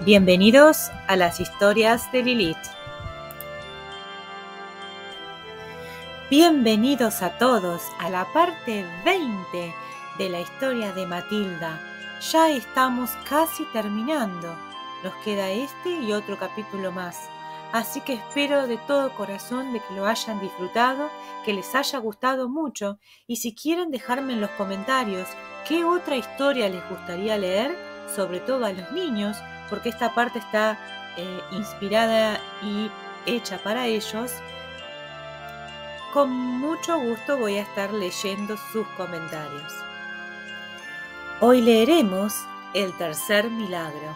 Bienvenidos a las historias de Lilith. Bienvenidos a todos a la parte 20 de la historia de Matilda. Ya estamos casi terminando. Nos queda este y otro capítulo más. Así que espero de todo corazón de que lo hayan disfrutado, que les haya gustado mucho y si quieren dejarme en los comentarios qué otra historia les gustaría leer, sobre todo a los niños, porque esta parte está eh, inspirada y hecha para ellos. Con mucho gusto voy a estar leyendo sus comentarios. Hoy leeremos el tercer milagro.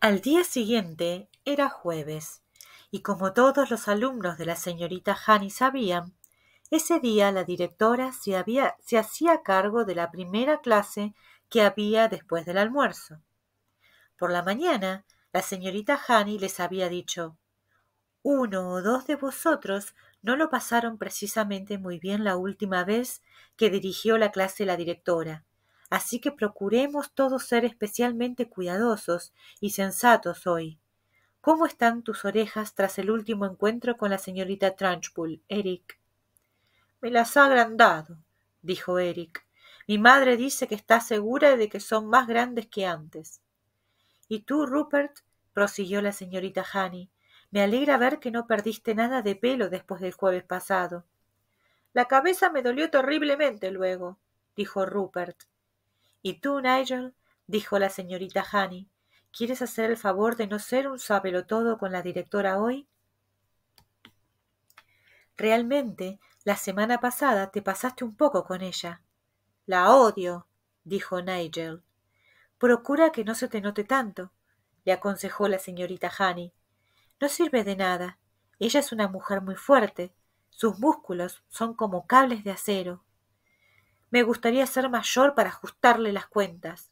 Al día siguiente era jueves, y como todos los alumnos de la señorita Hani sabían, ese día la directora se, hacía cargo de la primera clase que había después del almuerzo. Por la mañana, la señorita Hani les había dicho Uno o dos de vosotros no lo pasaron precisamente muy bien la última vez que dirigió la clase la directora. Así que procuremos todos ser especialmente cuidadosos y sensatos hoy. ¿Cómo están tus orejas tras el último encuentro con la señorita Trunchbull, Eric? Me las ha agrandado, dijo Eric. Mi madre dice que está segura de que son más grandes que antes. ¿Y tú, Rupert? prosiguió la señorita Honey. Me alegra ver que no perdiste nada de pelo después del jueves pasado. La cabeza me dolió terriblemente luego, dijo Rupert. ¿Y tú, Nigel? dijo la señorita Honey. ¿Quieres hacer el favor de no ser un todo con la directora hoy? Realmente, la semana pasada te pasaste un poco con ella. La odio, dijo Nigel. Procura que no se te note tanto, le aconsejó la señorita Honey. No sirve de nada. Ella es una mujer muy fuerte. Sus músculos son como cables de acero. Me gustaría ser mayor para ajustarle las cuentas.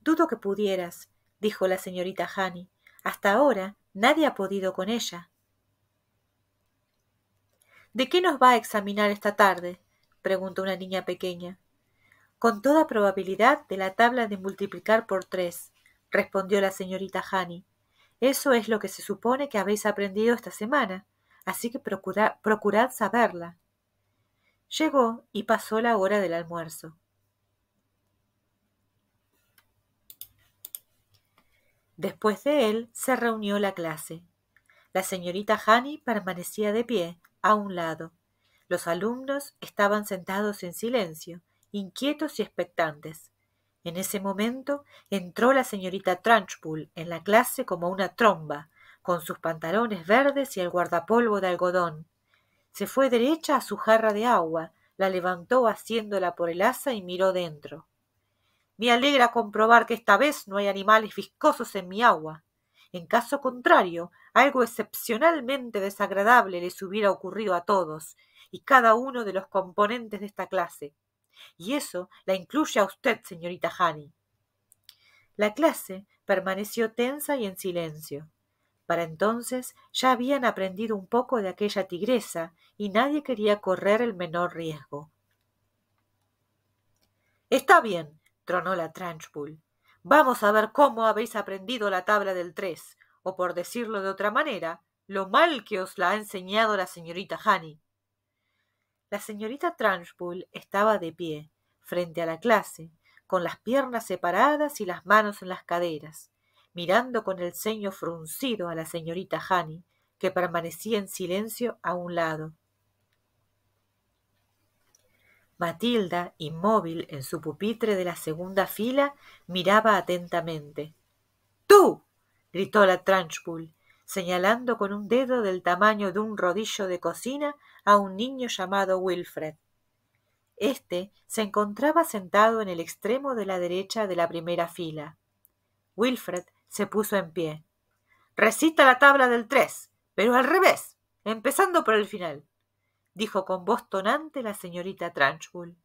Dudo que pudieras, dijo la señorita Hani. Hasta ahora nadie ha podido con ella. ¿De qué nos va a examinar esta tarde? preguntó una niña pequeña. Con toda probabilidad de la tabla de multiplicar por tres, respondió la señorita Hani. Eso es lo que se supone que habéis aprendido esta semana, así que procurad saberla. Llegó y pasó la hora del almuerzo. Después de él se reunió la clase. La señorita Hani permanecía de pie, a un lado. Los alumnos estaban sentados en silencio, inquietos y expectantes. En ese momento entró la señorita Trunchbull en la clase como una tromba, con sus pantalones verdes y el guardapolvo de algodón, se fue derecha a su jarra de agua, la levantó haciéndola por el asa y miró dentro. Me alegra comprobar que esta vez no hay animales viscosos en mi agua. En caso contrario, algo excepcionalmente desagradable les hubiera ocurrido a todos y cada uno de los componentes de esta clase. Y eso la incluye a usted, señorita Hani. La clase permaneció tensa y en silencio. Para entonces ya habían aprendido un poco de aquella tigresa y nadie quería correr el menor riesgo. Está bien, tronó la Trunchbull. Vamos a ver cómo habéis aprendido la tabla del tres, o por decirlo de otra manera, lo mal que os la ha enseñado la señorita Honey. La señorita Trunchbull estaba de pie, frente a la clase, con las piernas separadas y las manos en las caderas mirando con el ceño fruncido a la señorita Hanny, que permanecía en silencio a un lado. Matilda, inmóvil en su pupitre de la segunda fila, miraba atentamente. ¡Tú! gritó la Trunchbull, señalando con un dedo del tamaño de un rodillo de cocina a un niño llamado Wilfred. Este se encontraba sentado en el extremo de la derecha de la primera fila. Wilfred se puso en pie. Recita la tabla del tres, pero al revés, empezando por el final, dijo con voz tonante la señorita Trunchbull.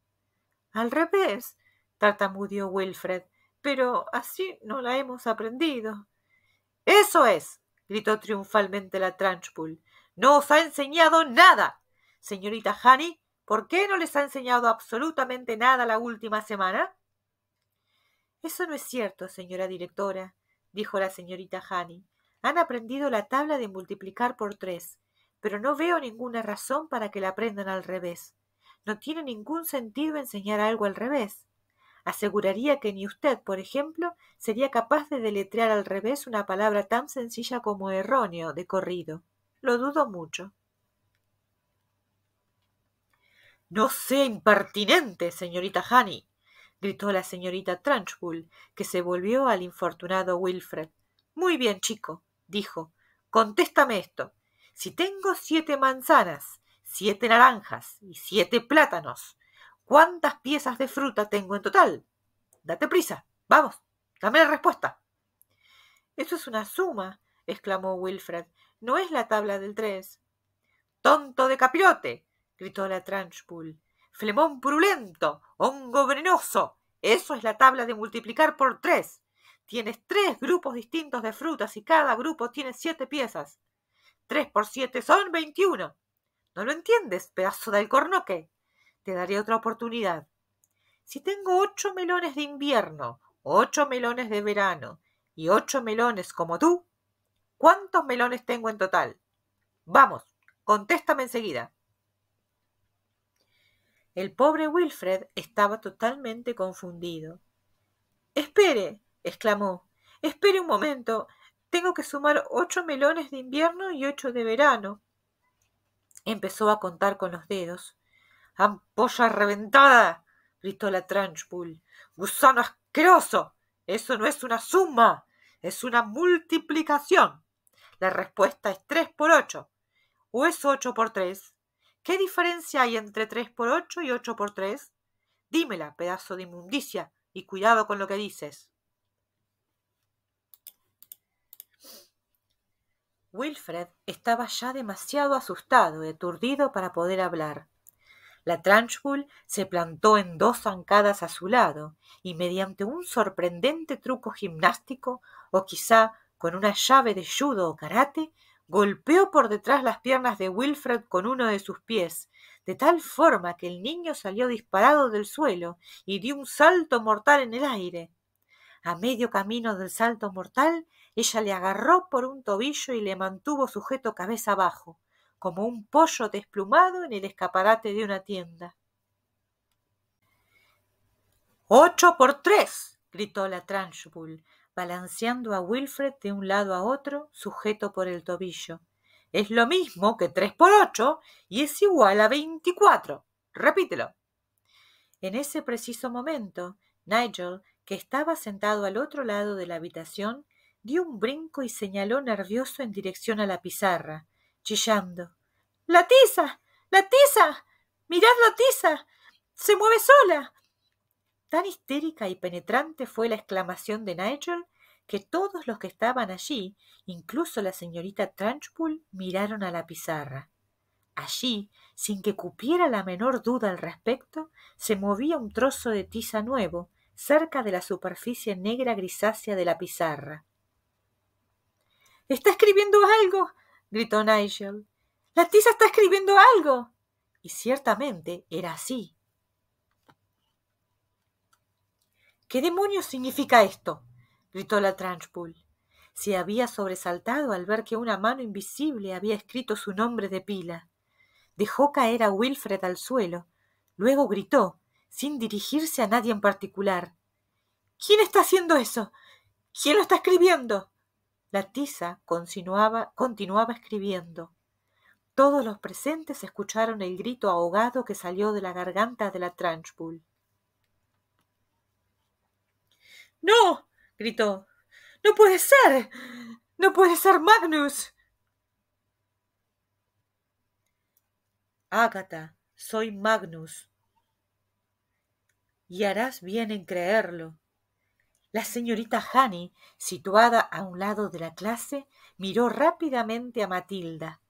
Al revés, tartamudeó Wilfred, pero así no la hemos aprendido. Eso es, gritó triunfalmente la Trunchbull. No os ha enseñado nada. Señorita Honey, ¿por qué no les ha enseñado absolutamente nada la última semana? Eso no es cierto, señora directora, dijo la señorita Hani, Han aprendido la tabla de multiplicar por tres, pero no veo ninguna razón para que la aprendan al revés. No tiene ningún sentido enseñar algo al revés. Aseguraría que ni usted, por ejemplo, sería capaz de deletrear al revés una palabra tan sencilla como erróneo de corrido. Lo dudo mucho. No sea impertinente, señorita Hani gritó la señorita Trunchbull, que se volvió al infortunado Wilfred. Muy bien, chico, dijo, contéstame esto. Si tengo siete manzanas, siete naranjas y siete plátanos, ¿cuántas piezas de fruta tengo en total? Date prisa, vamos, dame la respuesta. Eso es una suma, exclamó Wilfred. No es la tabla del tres. Tonto de capirote, gritó la Trunchbull flemón prulento, hongo venenoso. Eso es la tabla de multiplicar por tres. Tienes tres grupos distintos de frutas y cada grupo tiene siete piezas. Tres por siete son veintiuno. ¿No lo entiendes, pedazo de alcornoque? Te daré otra oportunidad. Si tengo ocho melones de invierno, ocho melones de verano y ocho melones como tú, ¿cuántos melones tengo en total? Vamos, contéstame enseguida. El pobre Wilfred estaba totalmente confundido. Espere, exclamó, espere un momento. Tengo que sumar ocho melones de invierno y ocho de verano. Empezó a contar con los dedos. ¡Ampolla reventada! gritó la Trunchbull. ¡Gusano asqueroso! Eso no es una suma, es una multiplicación. La respuesta es tres por ocho. O es ocho por tres, ¿Qué diferencia hay entre tres por ocho y ocho por tres? Dímela, pedazo de inmundicia, y cuidado con lo que dices. Wilfred estaba ya demasiado asustado, y aturdido para poder hablar. La Trunchbull se plantó en dos zancadas a su lado y mediante un sorprendente truco gimnástico o quizá con una llave de judo o karate golpeó por detrás las piernas de Wilfred con uno de sus pies, de tal forma que el niño salió disparado del suelo y dio un salto mortal en el aire. A medio camino del salto mortal, ella le agarró por un tobillo y le mantuvo sujeto cabeza abajo, como un pollo desplumado en el escaparate de una tienda. ¡Ocho por tres! gritó la Trunchbull, balanceando a Wilfred de un lado a otro, sujeto por el tobillo. Es lo mismo que tres por ocho y es igual a veinticuatro. Repítelo. En ese preciso momento, Nigel, que estaba sentado al otro lado de la habitación, dio un brinco y señaló nervioso en dirección a la pizarra, chillando. ¡La tiza! ¡La tiza! ¡Mirad la tiza! ¡Se mueve sola! Tan histérica y penetrante fue la exclamación de Nigel que todos los que estaban allí, incluso la señorita Trunchbull, miraron a la pizarra. Allí, sin que cupiera la menor duda al respecto, se movía un trozo de tiza nuevo, cerca de la superficie negra grisácea de la pizarra. Está escribiendo algo. gritó Nigel. La tiza está escribiendo algo. Y ciertamente era así. ¿Qué demonios significa esto? gritó la Trunchbull. Se había sobresaltado al ver que una mano invisible había escrito su nombre de pila. Dejó caer a Wilfred al suelo. Luego gritó, sin dirigirse a nadie en particular. ¿Quién está haciendo eso? ¿Quién lo está escribiendo? La tiza continuaba, continuaba escribiendo. Todos los presentes escucharon el grito ahogado que salió de la garganta de la Trunchbull. No, gritó. No puede ser. No puede ser Magnus. Ágata, soy Magnus. Y harás bien en creerlo. La señorita Hani, situada a un lado de la clase, miró rápidamente a Matilda.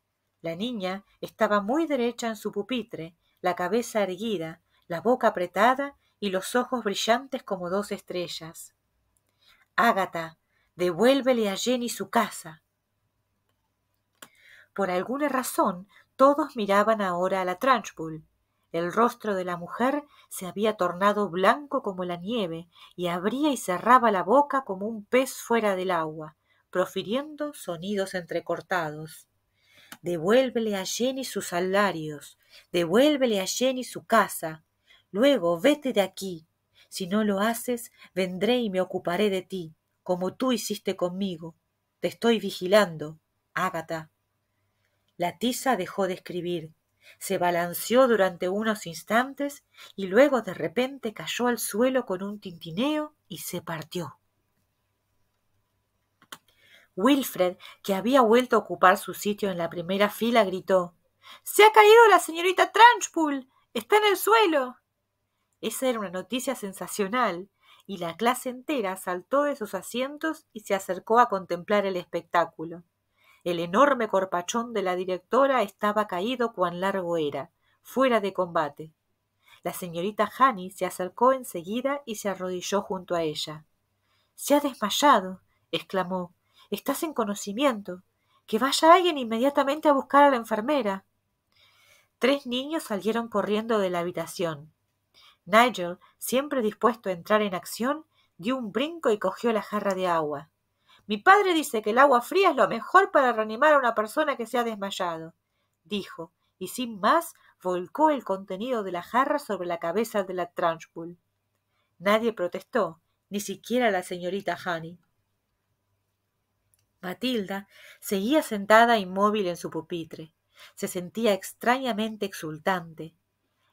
La niña estaba muy derecha en su pupitre, la cabeza erguida, la boca apretada y los ojos brillantes como dos estrellas. Ágata, devuélvele a Jenny su casa. Por alguna razón, todos miraban ahora a la Trunchbull. El rostro de la mujer se había tornado blanco como la nieve y abría y cerraba la boca como un pez fuera del agua, profiriendo sonidos entrecortados. Devuélvele a Jenny sus salarios, devuélvele a Jenny su casa. Luego vete de aquí, si no lo haces, vendré y me ocuparé de ti, como tú hiciste conmigo. Te estoy vigilando, Ágata. La tiza dejó de escribir, se balanceó durante unos instantes y luego de repente cayó al suelo con un tintineo y se partió. Wilfred, que había vuelto a ocupar su sitio en la primera fila, gritó Se ha caído la señorita Trunchbull. Está en el suelo. Esa era una noticia sensacional, y la clase entera saltó de sus asientos y se acercó a contemplar el espectáculo. El enorme corpachón de la directora estaba caído cuan largo era, fuera de combate. La señorita Hanny se acercó enseguida y se arrodilló junto a ella. Se ha desmayado, exclamó. Estás en conocimiento. Que vaya alguien inmediatamente a buscar a la enfermera. Tres niños salieron corriendo de la habitación. Nigel, siempre dispuesto a entrar en acción, dio un brinco y cogió la jarra de agua. Mi padre dice que el agua fría es lo mejor para reanimar a una persona que se ha desmayado, dijo, y sin más volcó el contenido de la jarra sobre la cabeza de la Trunchbull. Nadie protestó, ni siquiera la señorita Honey. Matilda seguía sentada inmóvil en su pupitre. Se sentía extrañamente exultante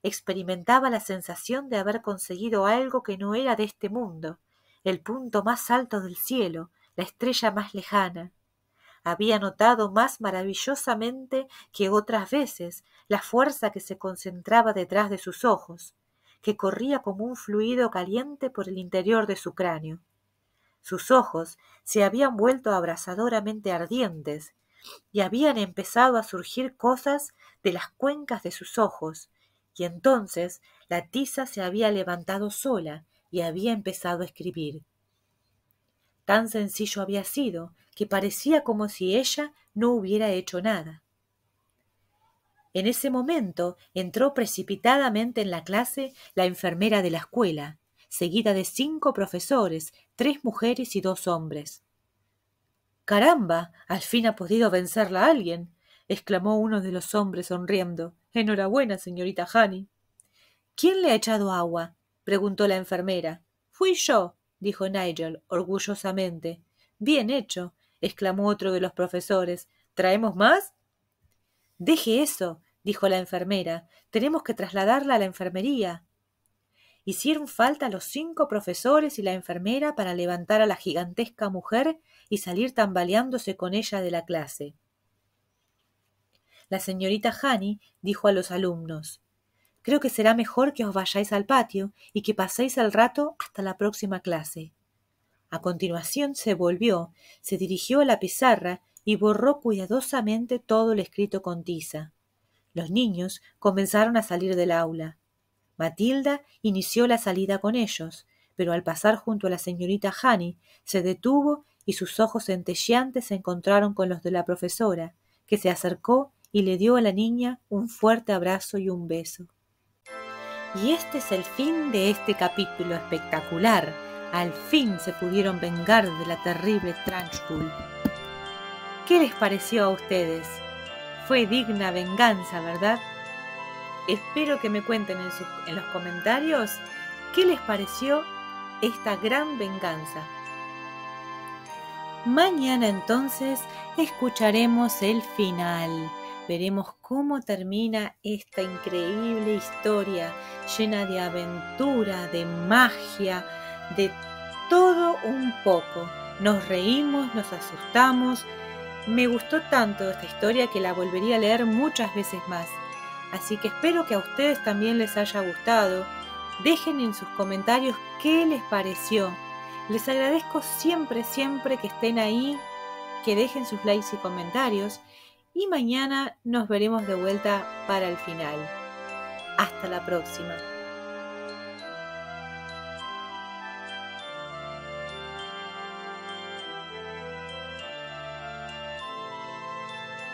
experimentaba la sensación de haber conseguido algo que no era de este mundo, el punto más alto del cielo, la estrella más lejana. Había notado más maravillosamente que otras veces la fuerza que se concentraba detrás de sus ojos, que corría como un fluido caliente por el interior de su cráneo. Sus ojos se habían vuelto abrasadoramente ardientes y habían empezado a surgir cosas de las cuencas de sus ojos, y entonces la tiza se había levantado sola y había empezado a escribir. Tan sencillo había sido que parecía como si ella no hubiera hecho nada. En ese momento entró precipitadamente en la clase la enfermera de la escuela, seguida de cinco profesores, tres mujeres y dos hombres. Caramba, al fin ha podido vencerla alguien, exclamó uno de los hombres sonriendo. Enhorabuena, señorita Honey. ¿Quién le ha echado agua? preguntó la enfermera. Fui yo, dijo Nigel orgullosamente. Bien hecho, exclamó otro de los profesores. ¿Traemos más? Deje eso, dijo la enfermera. Tenemos que trasladarla a la enfermería. Hicieron falta los cinco profesores y la enfermera para levantar a la gigantesca mujer y salir tambaleándose con ella de la clase la señorita Hani dijo a los alumnos Creo que será mejor que os vayáis al patio y que paséis al rato hasta la próxima clase. A continuación se volvió, se dirigió a la pizarra y borró cuidadosamente todo el escrito con tiza. Los niños comenzaron a salir del aula. Matilda inició la salida con ellos, pero al pasar junto a la señorita Hani se detuvo y sus ojos centelleantes se encontraron con los de la profesora, que se acercó y le dio a la niña un fuerte abrazo y un beso. Y este es el fin de este capítulo espectacular. Al fin se pudieron vengar de la terrible Trunchbull. ¿Qué les pareció a ustedes? Fue digna venganza, ¿verdad? Espero que me cuenten en, en los comentarios qué les pareció esta gran venganza. Mañana entonces escucharemos el final veremos cómo termina esta increíble historia llena de aventura, de magia, de todo un poco. Nos reímos, nos asustamos. Me gustó tanto esta historia que la volvería a leer muchas veces más. Así que espero que a ustedes también les haya gustado. Dejen en sus comentarios qué les pareció. Les agradezco siempre, siempre que estén ahí, que dejen sus likes y comentarios y mañana nos veremos de vuelta para el final. Hasta la próxima.